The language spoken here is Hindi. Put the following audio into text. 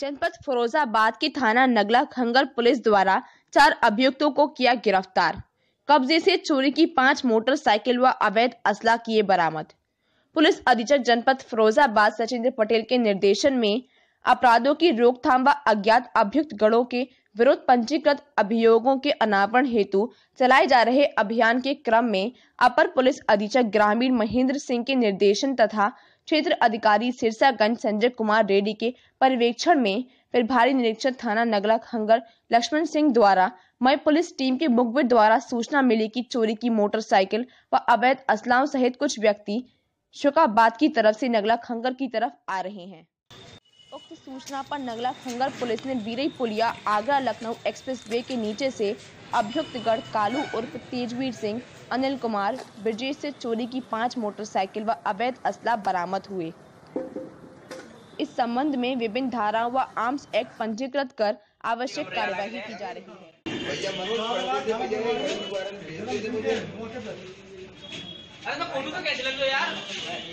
जनपद फरोजाबाद के थाना नगला खंगर पुलिस द्वारा चार अभियुक्तों को किया गिरफ्तार कब्जे से चोरी की पांच मोटरसाइकिल व अवैध असला किए बरामद पुलिस अधीक्षक जनपद फरोजाबाद सचिंद्र पटेल के निर्देशन में अपराधों की रोकथाम व अज्ञात अभियुक्त गणों के विरुद्ध पंजीकृत अभियोगों के अनावरण हेतु चलाए जा रहे अभियान के क्रम में अपर पुलिस अधीक्षक ग्रामीण महेंद्र सिंह के निर्देशन तथा क्षेत्र अधिकारी सिरसागंज संजय कुमार रेड्डी के पर्यवेक्षण में प्रभारी निरीक्षक थाना नगला खंगर लक्ष्मण सिंह द्वारा मई पुलिस टीम के मुखबिर द्वारा सूचना मिली कि चोरी की मोटरसाइकिल व अवैध असलाओं सहित कुछ व्यक्ति शुकाबाद की तरफ से नगला खंगर की तरफ आ रहे हैं उक्त सूचना पर नगला खंगर पुलिस ने बीरई पुलिया आगरा लखनऊ वे के नीचे से अभियुक्तगढ़ कालू उर्फ तेजवीर सिंह अनिल कुमार ब्रिजेश से चोरी की पांच मोटरसाइकिल व अवैध असला बरामद हुए इस संबंध में विभिन्न धाराओं व आर्म्स एक्ट पंजीकृत कर आवश्यक कार्यवाही की जा रही है अरे तो फोटो तो कैसे लग लो यार